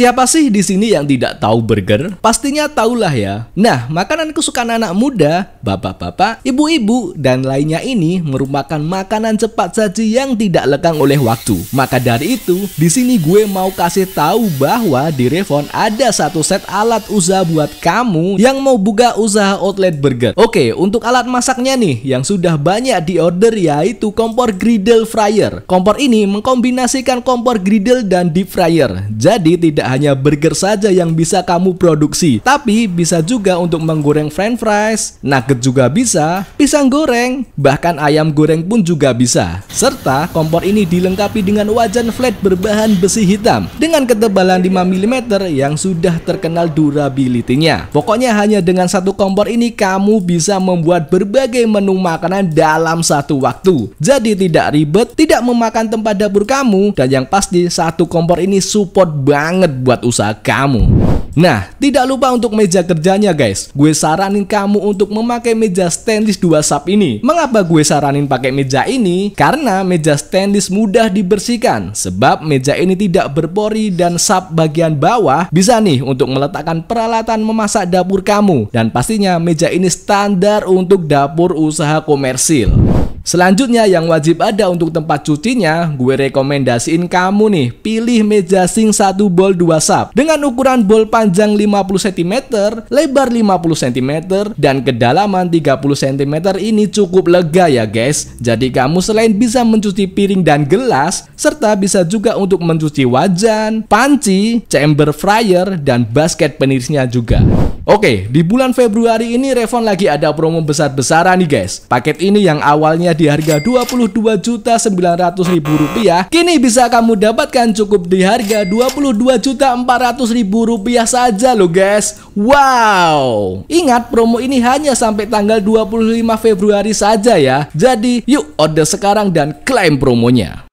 Siapa sih di sini yang tidak tahu burger? Pastinya tahulah ya. Nah, makanan kesukaan anak muda, bapak-bapak, ibu-ibu, dan lainnya ini merupakan makanan cepat saji yang tidak lekang oleh waktu. Maka dari itu, di sini gue mau kasih tahu bahwa di Revon ada satu set alat usaha buat kamu yang mau buka usaha outlet burger. Oke, untuk alat masaknya nih yang sudah banyak diorder yaitu kompor griddle fryer. Kompor ini mengkombinasikan kompor griddle dan deep fryer. Jadi tidak hanya burger saja yang bisa kamu produksi, tapi bisa juga untuk menggoreng french fries, nugget juga bisa, pisang goreng, bahkan ayam goreng pun juga bisa. Serta kompor ini dilengkapi dengan wajan flat berbahan besi hitam dengan ketebalan 5 mm yang sudah terkenal durability-nya. Pokoknya hanya dengan satu kompor ini kamu bisa membuat berbagai menu makanan dalam satu waktu. Jadi tidak ribet, tidak memakan tempat dapur kamu, dan yang pasti satu kompor ini support banget buat usaha kamu. Nah, tidak lupa untuk meja kerjanya guys. Gue saranin kamu untuk memakai meja stainless 2 sub ini. Mengapa gue saranin pakai meja ini? Karena meja stainless mudah dibersihkan sebab meja ini tidak berpori dan sub bagian bawah bisa nih untuk meletakkan peralatan memasak dapur kamu dan pastinya meja ini standar untuk dapur usaha komersil. Selanjutnya yang wajib ada untuk tempat cucinya, gue rekomendasiin kamu nih pilih meja sing 1 bol 2 sub dengan ukuran bol pas panjang 50 cm, lebar 50 cm, dan kedalaman 30 cm ini cukup lega ya guys. Jadi kamu selain bisa mencuci piring dan gelas, serta bisa juga untuk mencuci wajan, panci, chamber fryer, dan basket penirisnya juga. Oke, di bulan Februari ini Revon lagi ada promo besar-besaran nih guys. Paket ini yang awalnya di harga Rp22.900.000, kini bisa kamu dapatkan cukup di harga Rp22.400.000 saja loh guys. Wow! Ingat promo ini hanya sampai tanggal 25 Februari saja ya. Jadi, yuk order sekarang dan klaim promonya.